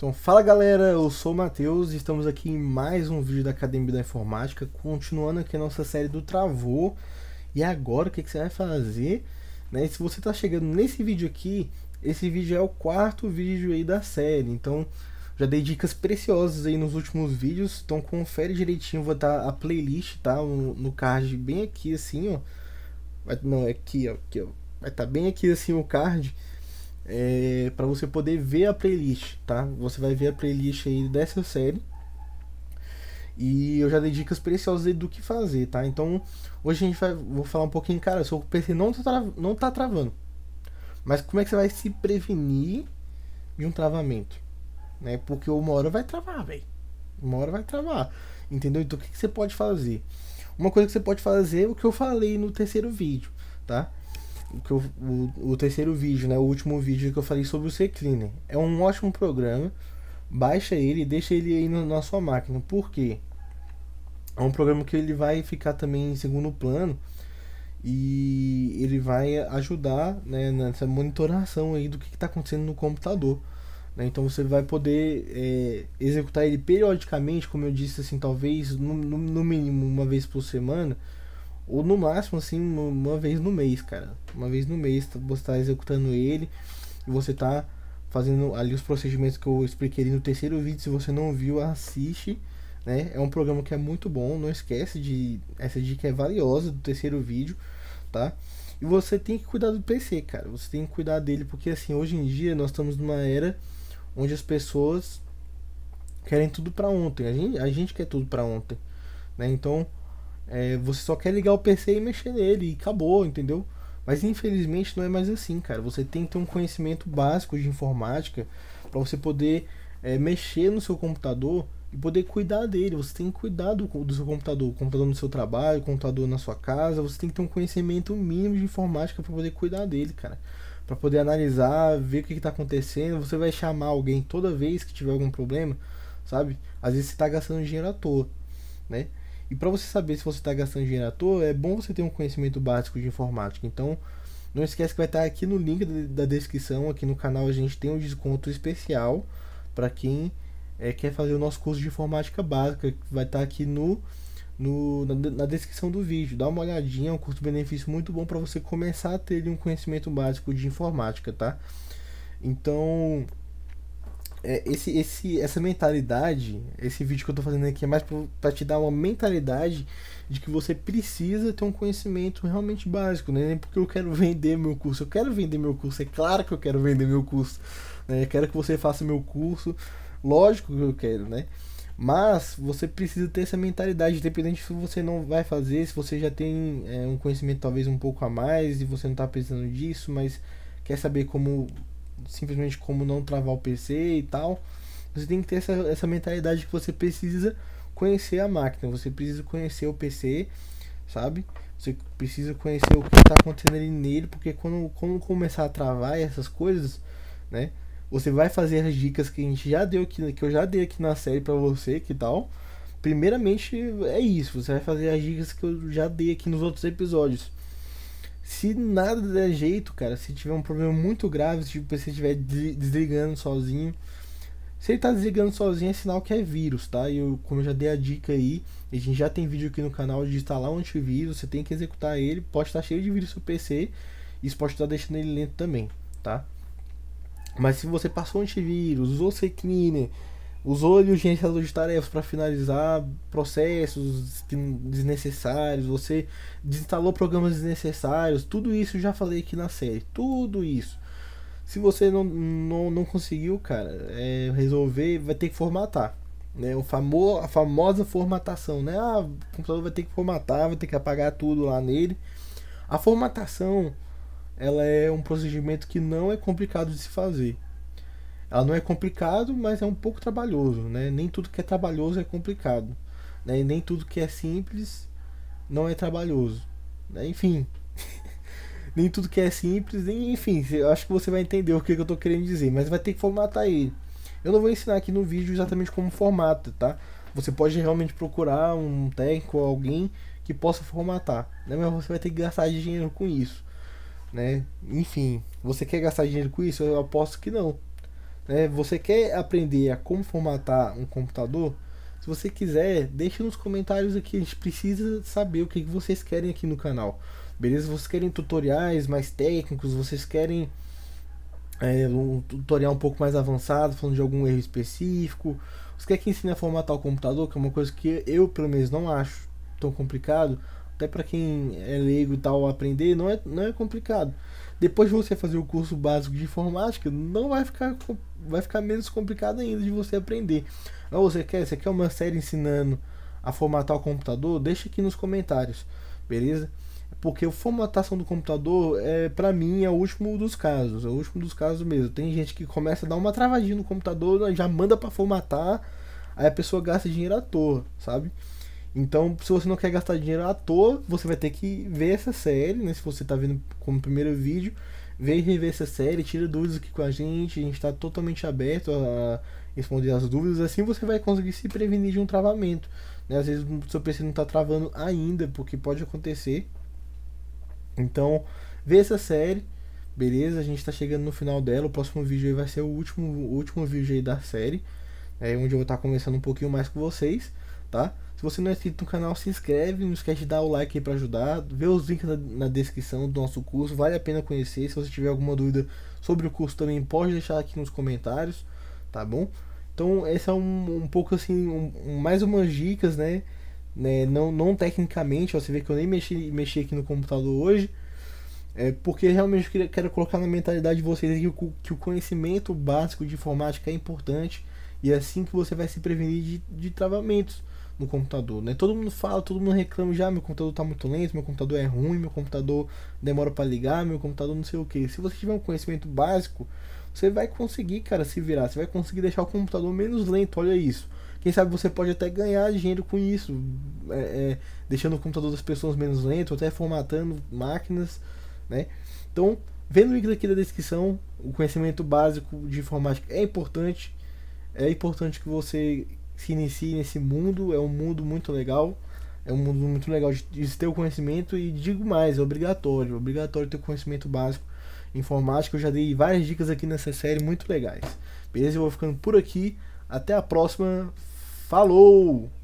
Então, fala galera, eu sou o Matheus e estamos aqui em mais um vídeo da Academia da Informática, continuando aqui a nossa série do Travou. E agora, o que, que você vai fazer? Né? Se você está chegando nesse vídeo aqui, esse vídeo é o quarto vídeo aí da série, então já dei dicas preciosas aí nos últimos vídeos, então confere direitinho, vou estar a playlist, tá? No card bem aqui assim, ó. Não, é aqui, ó, aqui, ó. Vai estar tá bem aqui assim o card. É, para você poder ver a playlist, tá? Você vai ver a playlist aí dessa série. E eu já dei dicas preciosas do que fazer, tá? Então, hoje a gente vai vou falar um pouquinho, cara, seu PC não tá, não tá travando. Mas como é que você vai se prevenir de um travamento? Né? Porque uma hora vai travar, velho. Uma hora vai travar. Entendeu? Então, o que, que você pode fazer? Uma coisa que você pode fazer é o que eu falei no terceiro vídeo, tá? que eu, o, o, terceiro vídeo, né, o último vídeo que eu falei sobre o c É um ótimo programa, baixa ele e deixa ele aí na, sua máquina. Por quê? É um programa que ele vai ficar também em segundo plano e ele vai ajudar né, nessa monitoração aí do que está acontecendo no computador. Né? Então você vai poder é, executar ele periodicamente, como eu disse, assim, talvez no, no mínimo uma vez por semana ou no máximo, assim, uma, uma vez no mês, cara. Uma vez no mês tá, você tá executando ele e você tá fazendo ali os procedimentos que eu expliquei no terceiro vídeo. Se você não viu, assiste. Né? É um programa que é muito bom. Não esquece de. Essa dica é valiosa do terceiro vídeo, tá? E você tem que cuidar do PC, cara. Você tem que cuidar dele, porque assim, hoje em dia nós estamos numa era onde as pessoas querem tudo para ontem. A gente, a gente quer tudo para ontem, né? Então é, você só quer ligar o PC e mexer nele e acabou, entendeu? Mas infelizmente não é mais assim, cara. Você tem que ter um conhecimento básico de informática para você poder é, mexer no seu computador e poder cuidar dele. Você tem que cuidar do, do seu computador, o computador no seu trabalho, o computador na sua casa. Você tem que ter um conhecimento mínimo de informática para poder cuidar dele, cara. Para poder analisar, ver o que está acontecendo. Você vai chamar alguém toda vez que tiver algum problema, sabe? Às vezes você está gastando dinheiro à toa, né? E para você saber se você está gastando dinheiro à toa, é bom você ter um conhecimento básico de informática. Então, não esquece que vai estar tá aqui no link da descrição, aqui no canal a gente tem um desconto especial para quem é, quer fazer o nosso curso de informática básica, que vai estar tá aqui no, no na, na, descrição do vídeo. Dá uma olhadinha, é um custo-benefício muito bom para você começar a ter um conhecimento básico de informática, tá? Então, é, esse, esse, essa mentalidade, esse vídeo que eu tô fazendo aqui é mais para te dar uma mentalidade de que você precisa ter um conhecimento realmente básico, né? Porque eu quero vender meu curso, eu quero vender meu curso, é claro que eu quero vender meu curso, né? Eu quero que você faça meu curso, lógico que eu quero, né? Mas você precisa ter essa mentalidade, independente se você não vai fazer, se você já tem é, um conhecimento talvez um pouco a mais e você não está precisando disso, mas quer saber como simplesmente como não travar o PC e tal. Você tem que ter essa, essa mentalidade que você precisa conhecer a máquina, você precisa conhecer o PC, sabe? Você precisa conhecer o que está acontecendo ali nele, porque quando, quando começar a travar essas coisas, né? Você vai fazer as dicas que a gente já deu aqui, que eu já dei aqui na série para você, que tal? Primeiramente é isso, você vai fazer as dicas que eu já dei aqui nos outros episódios. Se nada der jeito, cara, se tiver um problema muito grave, se o PC estiver desligando sozinho, se ele tá desligando sozinho é sinal que é vírus, tá? E eu, como eu já dei a dica aí, a gente já tem vídeo aqui no canal de instalar um antivírus, você tem que executar ele, pode estar cheio de vírus no PC, isso pode estar deixando ele lento também, tá? Mas se você passou um antivírus, usou o CCleaner, Usou o gerenciador de tarefas para finalizar processos desnecessários, você desinstalou programas desnecessários, tudo isso eu já falei aqui na série, tudo isso. Se você não, não, não conseguiu, cara, é, resolver, vai ter que formatar. Né? O famo, a famosa formatação, né? Ah, o computador vai ter que formatar, vai ter que apagar tudo lá nele. A formatação, ela é um procedimento que não é complicado de se fazer. Ela não é complicado, mas é um pouco trabalhoso, né? Nem tudo que é trabalhoso é complicado, né? E nem tudo que é simples não é trabalhoso, né? Enfim, nem tudo que é simples, nem, enfim, eu acho que você vai entender o que, que eu estou querendo dizer, mas vai ter que formatar ele. Eu não vou ensinar aqui no vídeo exatamente como formata, tá? Você pode realmente procurar um técnico ou alguém que possa formatar, né? Mas você vai ter que gastar dinheiro com isso, né? Enfim, você quer gastar dinheiro com isso? Eu aposto que não. Né? Você quer aprender a como formatar um computador? Se você quiser, deixe nos comentários aqui. A gente precisa saber o que vocês querem aqui no canal. Beleza? Vocês querem tutoriais mais técnicos? Vocês querem é, um tutorial um pouco mais avançado, falando de algum erro específico? Você quer que ensine a formatar o computador? Que é uma coisa que eu, pelo menos, não acho tão complicado até para quem é leigo e tal aprender, não é, não é complicado. Depois de você fazer o curso básico de informática, não vai ficar vai ficar menos complicado ainda de você aprender. Ou ah, você quer, você quer uma série ensinando a formatar o computador? Deixa aqui nos comentários, beleza? Porque a formatação do computador é para mim é o último dos casos, é o último dos casos mesmo. Tem gente que começa a dar uma travadinha no computador, já manda para formatar, aí a pessoa gasta dinheiro à toa, sabe? Então, se você não quer gastar dinheiro à toa, você vai ter que ver essa série, né? Se você está vendo como primeiro vídeo, vê e rever essa série, tira dúvidas aqui com a gente, a gente está totalmente aberto a responder as dúvidas, assim você vai conseguir se prevenir de um travamento. Né? Às vezes o seu PC não está travando ainda, porque pode acontecer. Então, vê essa série, beleza? A gente está chegando no final dela, o próximo vídeo vai ser o último, o último vídeo da série, é, onde eu vou estar tá conversando um pouquinho mais com vocês tá? Se você não é inscrito no canal, se inscreve, não esquece de dar o like aí para ajudar, vê os links na, na, descrição do nosso curso, vale a pena conhecer. Se você tiver alguma dúvida sobre o curso também, pode deixar aqui nos comentários, tá bom? Então, esse é um, um pouco assim, um, mais umas dicas, né? né? Não, não tecnicamente, ó, você vê que eu nem mexi, mexi aqui no computador hoje, é porque realmente eu quero colocar na mentalidade de vocês que o, que o conhecimento básico de informática é importante e é assim que você vai se prevenir de, de travamentos no computador, né? Todo mundo fala, todo mundo reclama já, meu computador tá muito lento, meu computador é ruim, meu computador demora para ligar, meu computador não sei o que. Se você tiver um conhecimento básico, você vai conseguir, cara, se virar, você vai conseguir deixar o computador menos lento, olha isso. Quem sabe você pode até ganhar dinheiro com isso, é, é, deixando o computador das pessoas menos lento, até formatando máquinas, né? Então, vendo o link aqui da descrição, o conhecimento básico de informática é importante, é importante que você se inicie nesse mundo. É um mundo muito legal. É um mundo muito legal de, de ter o conhecimento e digo mais, é obrigatório, é obrigatório ter conhecimento básico informática. Eu já dei várias dicas aqui nessa série muito legais. Beleza? Eu vou ficando por aqui. Até a próxima. Falou!